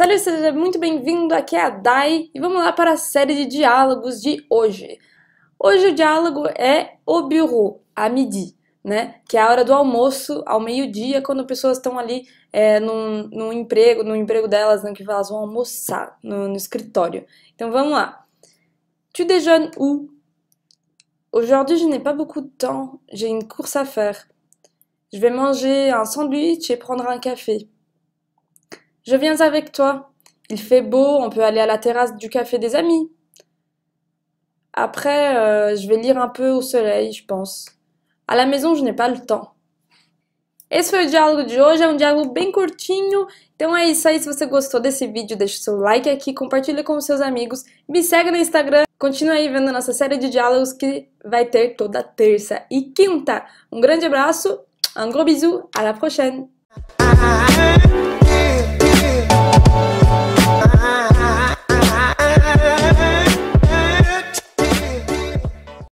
Salut, seja muito bem-vindo, aqui é a Dai e vamos lá para a série de diálogos de hoje. Hoje o diálogo é o bureau, à midi, né? Que é a hora do almoço, ao meio-dia, quando pessoas estão ali é, num, num, emprego, no emprego delas, né, que elas vão almoçar no, no escritório. Então vamos lá. Tu déjeunes où? Aujourd'hui, je n'ai pas beaucoup de temps, j'ai une course à faire. Je vais manger un sandwich et prendre un café. Je viens avec toi. Il fait beau, on peut aller à la terrasse du café des amis. Après, euh, je vais lire un peu au soleil, je pense. À la maison, je n'ai pas le temps. Esse foi o diálogo de hoje, é um diálogo bem curtinho. Então é isso aí, se você gostou desse vídeo, deixa o seu like aqui, compartilha com seus amigos, me segue no Instagram. Continua aí vendo nossa série de diálogos que vai ter toda terça e quinta. Um grande abraço, um gros bisou, à la prochaine!